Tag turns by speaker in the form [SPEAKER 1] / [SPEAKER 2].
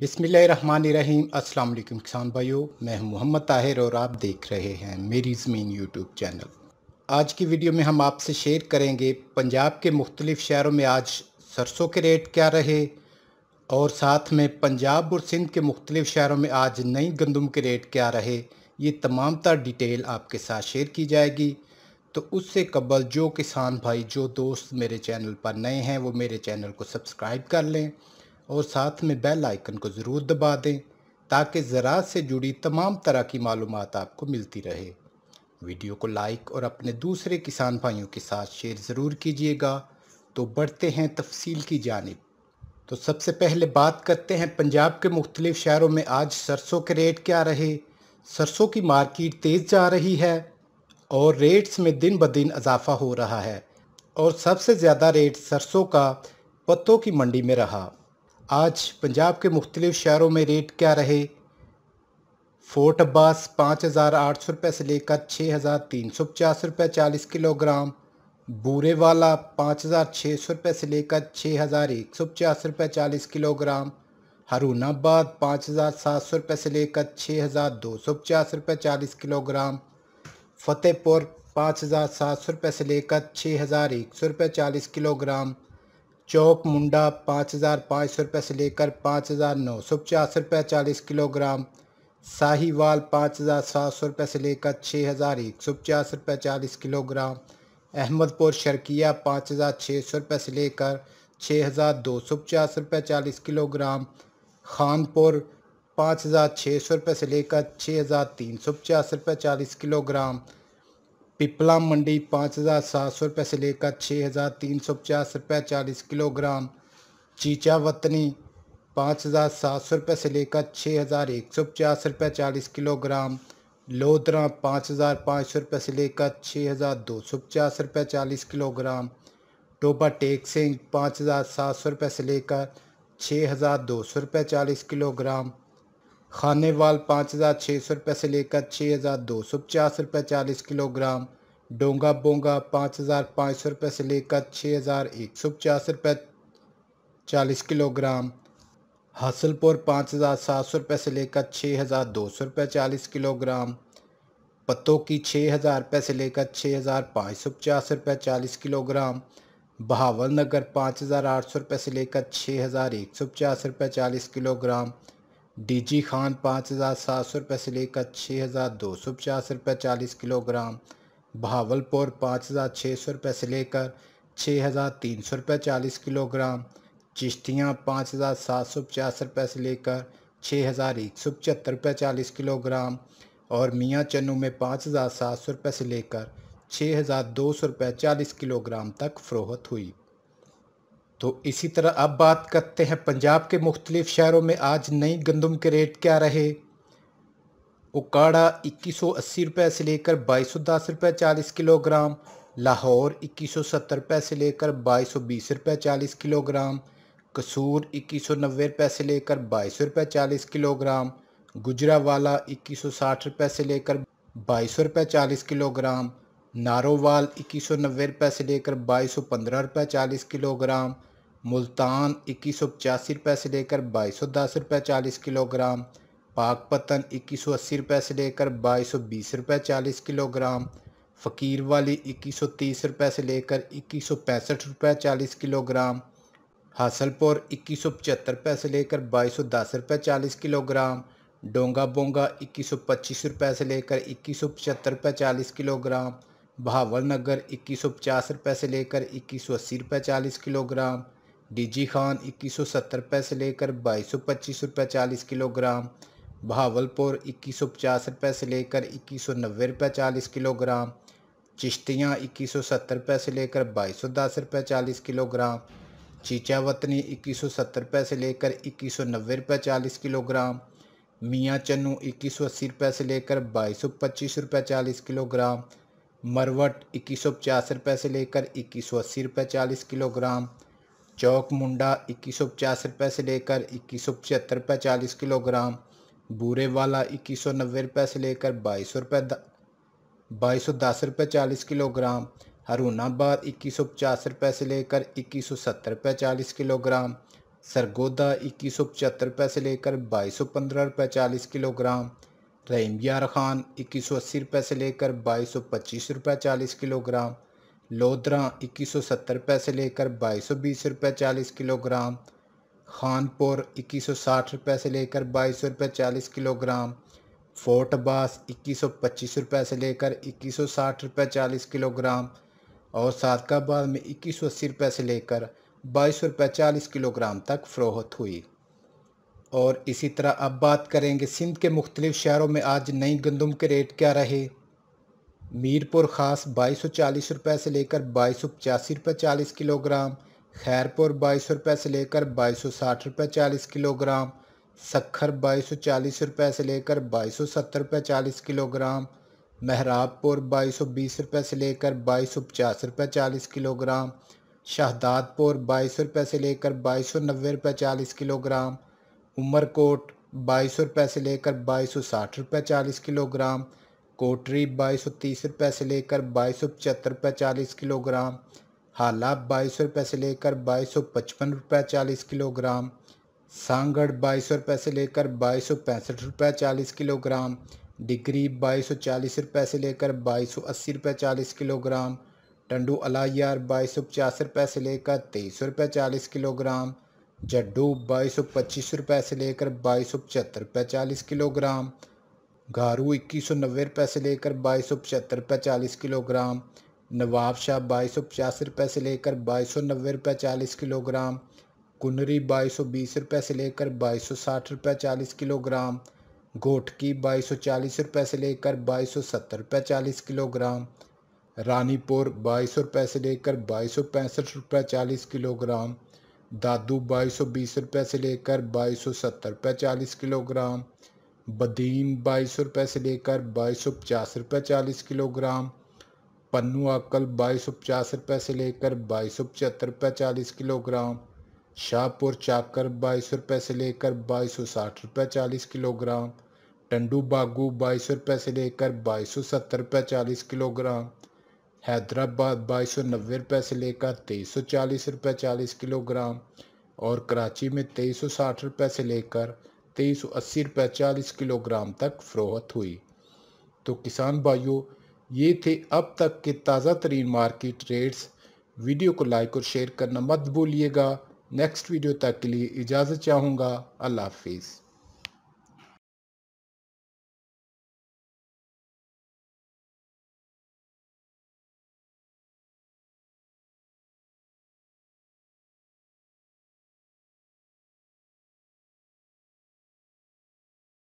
[SPEAKER 1] बिसमीम् अस्सलाम वालेकुम किसान भाइयों मैं हूं मोहम्मद ताहिर और आप देख रहे हैं मेरी ज़मीन यूट्यूब चैनल आज की वीडियो में हम आपसे शेयर करेंगे पंजाब के मुख्तलिफ़ शहरों में आज सरसों के रेट क्या रहे और साथ में पंजाब और सिंध के मुख्तलिफ़ शहरों में आज नई गंदम के रेट क्या रहे ये तमाम तर डिटेल आपके साथ शेयर की जाएगी तो उससे कबल जो किसान भाई जो दोस्त मेरे चैनल पर नए हैं वो मेरे चैनल को सब्सक्राइब कर लें और साथ में बेल आइकन को ज़रूर दबा दें ताकि ज़रात से जुड़ी तमाम तरह की मालूम आपको मिलती रहे वीडियो को लाइक और अपने दूसरे किसान भाइयों के साथ शेयर ज़रूर कीजिएगा तो बढ़ते हैं तफसील की जानब तो सबसे पहले बात करते हैं पंजाब के मुख्तलिफ़ शहरों में आज सरसों के रेट क्या रहे सरसों की मार्किट तेज़ जा रही है और रेट्स में दिन ब दिन इजाफा हो रहा है और सबसे ज़्यादा रेट सरसों का पत्तों की मंडी में रहा आज पंजाब के मुख्तलिफ़ शहरों में रेट क्या रहे फोर्ट अब्बास पाँच हज़ार आठ सौ रुपये से लेकर छः हज़ार तीन सौ पचास रुपये चालीस किलोग्राम बूरे वाला पाँच हज़ार छः सौ रुपये से लेकर छः हज़ार एक सौ पचास रुपये चालीस किलोग्राम हरूनाबाद पाँच हज़ार सात सौ रुपये से लेकर छः हज़ार दो सौ पचास रुपये चालीस किलोग्राम फ़तेहपुर पाँच हज़ार सात सौ रुपये से लेकर छः हज़ार एक सौ रुपये चालीस किलोग्राम चौक मुंडा पाँच हज़ार पाँच सौ रुपये से लेकर पाँच हज़ार नौ सौ पचास रुपये चालीस किलोग्राम साहिवाल पाँच हज़ार सात सौ रुपये से लेकर छः हज़ार एक सौ पचास रुपये चालीस किलोग्राम अहमदपुर शर्किया पाँच हज़ार छः सौ रुपये से लेकर छः हज़ार दो सौ पचास रुपये चालीस किलोग्राम खानपुर पाँच हज़ार छः सौ रुपये से लेकर छः हज़ार तीन सौ पचास रुपये चालीस किलोग्राम पिपला मंडी पाँच हज़ार सात सौ रुपये से लेकर छः हज़ार तीन सौ पचास रुपये चालीस किलोग्राम चीचा वतनी पाँच हज़ार सात सौ रुपये से लेकर छः हज़ार एक सौ पचास रुपये चालीस किलोग्राम लोधरा पाँच हज़ार पाँच सौ रुपये से लेकर छः हज़ार दो सौ पचास रुपये चालीस किलोग्राम टोबा टेक सिंह पाँच हज़ार सात सौ रुपये से लेकर छः हज़ार दो सौ रुपये चालीस किलोग्राम खानेवाल पाँच हज़ार छः सौ रुपये से लेकर छः हज़ार दो सौ पचास रुपये चालीस किलोग्राम डोंगा बोंगा पाँच हज़ार पाँच सौ रुपये से लेकर छः हज़ार एक सौ पचास रुपये चालीस किलोग्राम हसलपुर पाँच हज़ार सात सौ रुपये से लेकर छः हज़ार दो सौ रुपये चालीस किलोग्राम पत्तों की छः हज़ार रुपये से लेकर छः हज़ार पाँच सौ पचास रुपये चालीस किलोग्राम बहावल नगर पाँच हज़ार आठ सौ रुपये से लेकर छः हज़ार एक सौ पचास रुपये चालीस किलोग्राम डीजी खान पाँच हज़ार सात सौ रुपये से लेकर छः हज़ार दो सौ पचास रुपये चालीस किलोग्राम भावलपुर पाँच हज़ार छः सौ रुपये से लेकर छः हज़ार तीन सौ रुपये चालीस किलोग्राम चिश्तियाँ पाँच हज़ार सात सौ पचास रुपये से लेकर छः हज़ार एक सौ पचहत्तर रुपये चालीस किलोग्राम और मियाँ चन्नू में पाँच हज़ार सात सौ रुपये से लेकर छः हज़ार दो सौ रुपये चालीस किलोग्राम तक फ़रोहत हुई तो इसी तरह अब बात करते हैं पंजाब के मुख्तलिफ़ शहरों में आज नई गंदम के रेट क्या रहे वो काढ़ा इक्कीस सौ अस्सी रुपये से लेकर बाईस सौ दस रुपये चालीस किलोग्राम लाहौर इक्कीस सौ सत्तर रुपये से लेकर बाईस सौ बीस रुपये चालीस किलोग्राम कसूर इक्कीस सौ नब्बे रुपये से लेकर बाईस सौ रुपये चालीस किलोग्राम गुजरावाला इक्कीस सौ साठ रुपये से लेकर बाईस सौ रुपये चालीस किलोग्राम नारोवाल इक्कीस सौ नब्बे रुपये से लेकर बाईस सौ पंद्रह रुपये चालीस किलोग्राम मुल्तान इक्कीस सौ पचासी रुपये से लेकर बाईस सौ दस रुपये चालीस किलोग्राम पतन इक्कीस सौ अस्सी रुपये से लेकर बाईस सौ बीस रुपये चालीस किलोग्राम फ़कीर वाली इक्कीस सौ तीस रुपये से लेकर इक्कीस सौ पैंसठ रुपये चालीस किलोग्राम हासलपुर इक्कीस सौ पचहत्तर रुपये से लेकर बाईस सौ दस रुपये चालीस किलोग्राम डोंगा बोंगा इक्कीस सौ पच्चीस रुपये से लेकर इक्कीस सौ पचहत्तर रुपये चालीस किलोग्राम बहावल नगर इक्कीस सौ पचास रुपये से लेकर इक्कीस सौ अस्सी रुपये चालीस किलोग्राम डीजी खान इक्कीस सौ सत्तर रुपये से लेकर बाईस सौ पच्चीस रुपये चालीस किलोग्राम भावलपुर इक्कीस सौ पचास रुपये से लेकर इक्कीस सौ नब्बे रुपये चालीस किलोग्राम चिश्तियाँ इक्कीस सौ सत्तर रुपये से लेकर बाईस सौ दस रुपये चालीस किलोग्राम चीचा वतनी इक्कीस सौ सत्तर रुपये से लेकर इक्कीस सौ नब्बे रुपये चालीस किलोग्राम मियाँ चन्नू इक्कीस सौ अस्सी रुपये से लेकर बाईस सौ पच्चीस रुपये चालीस किलोग्राम मरवट इक्कीस सौ पचास रुपये से लेकर इक्कीस सौ अस्सी रुपये चालीस किलोग्राम चौक मुंडा इक्कीस सौ पचास रुपये से लेकर इक्कीस सौ पचहत्तर रुपये चालीस किलोग्राम बूरे वाला इक्कीस सौ नब्बे रुपये से लेकर बाईस सौ रुपये बाईस सौ दस रुपये चालीस किलोग्राम हरूनाबाद इक्कीस सौ पचास रुपये से लेकर इक्कीस सौ सत्तर रुपये चालीस किलोग्राम सरगोदा इक्कीस सौ पचहत्तर रुपये से लेकर बाईस सौ पंद्रह रुपये चालीस किलोग्राम रहीम यार खान इक्कीस सौ अस्सी रुपये से लेकर बाईस सौ पच्चीस रुपये चालीस किलोग्राम लोधरा इक्कीस सौ सत्तर रुपये से लेकर बाईस सौ बीस रुपये चालीस किलोग्राम खानपुर 2160 रुपए से लेकर बाईस रुपए चालीस किलोग्राम फोर्ट अब्बास 2125 रुपए से लेकर 2160 रुपए चालीस किलोग्राम और सादकाबाद में इक्कीस सौ अस्सी रुपये से लेकर बाईस रुपये चालीस किलोग्राम तक फ़रोहत हुई और इसी तरह अब बात करेंगे सिंध के मुख्तलिफ़ शहरों में आज नई गंदम के रेट क्या रहे मीरपुर ख़ास बाईस सौ चालीस रुपये से लेकर बाईस सौ पचासी रुपये चालीस किलोग्राम खैरपुर बाईस रुपये से लेकर बाईस सौ साठ रुपये चालीस किलोग्राम सखर बाईस सौ चालीस रुपये से लेकर बाईस सौ सत्तर रुपये चालीस किलोग्राम मेहराबपुर बाईस सौ बीस रुपये से लेकर बाईस सौ पचास रुपये चालीस किलोग्राम शहदादपुर बाईस सौ रुपये से लेकर बाईस सौ नब्बे रुपये चालीस किलोग्राम उमरकोट बाईस सौ रुपये से लेकर बाईस सौ साठ रुपये चालीस किलोग्राम कोटरी बाईस सौ तीस रुपये से लेकर बाईस सौ पचहत्तर रुपये चालीस किलोग्राम हाला बाईस रुपये से लेकर बाईस सौ पचपन रुपये चालीस किलोग्राम सांगढ़ बाईस रुपये से लेकर बाईस सौ पैंसठ रुपये चालीस किलोग्राम डिग्री बाईस सौ चालीस रुपये से लेकर बाईस सौ अस्सी रुपये चालीस किलोग्राम टंडू अलायार बाईस सौ पचास रुपये से लेकर तेईस सौ रुपये चालीस किलोग्राम जड्डू बाईस सौ पच्चीस रुपये से लेकर बाईस सौ पचहत्तर रुपये चालीस किलोग्राम घारू इक्कीस सौ नब्बे रुपये से लेकर बाईस सौ पचहत्तर रुपये चालीस किलोग्राम नवाब शाह बाईस सौ पचासी रुपये से लेकर बाईस सौ नब्बे रुपये चालीस किलोग्राम कुनरी बाईस सौ बीस रुपये से लेकर बाईस सौ साठ रुपये चालीस किलोग्राम घोटकी बाईस सौ चालीस रुपये से लेकर बाईस सौ सत्तर रुपये चालीस किलोग्राम रानीपुर बाईस सौ रुपये से लेकर बाईस सौ पैंसठ रुपये चालीस किलोग्राम दादू बाईस सौ बीस रुपये से लेकर बाईस सौ सत्तर रुपये चालीस किलोग्राम बदीम बाईस सौ रुपये से लेकर बाईस सौ पचास रुपये चालीस किलोग्राम पन्नू अक्कल बाईस सौ पचास रुपये से लेकर बाईस सौ पचहत्तर रुपये चालीस किलोग्राम शाहपुर चाकर बाईस सौ रुपये से लेकर बाईस सौ साठ रुपये चालीस किलोग्राम टंडू बागू बाईस सौ रुपये से लेकर बाईस सौ सत्तर रुपये चालीस किलोग्राम हैदराबाद बाईस सौ नब्बे रुपये से लेकर तेईस सौ चालीस रुपये चालीस किलोग्राम और कराची में तेईस सौ साठ रुपये से लेकर तेईस सौ अस्सी रुपये चालीस किलोग्राम तक फ़रोहत हुई तो किसान भाइयों ये थे अब तक के ताज़ा तरीन मार्केट रेट्स वीडियो को लाइक और शेयर करना मत भूलिएगा नेक्स्ट वीडियो तक के लिए इजाज़त चाहूँगा अल्लाह हाफिज़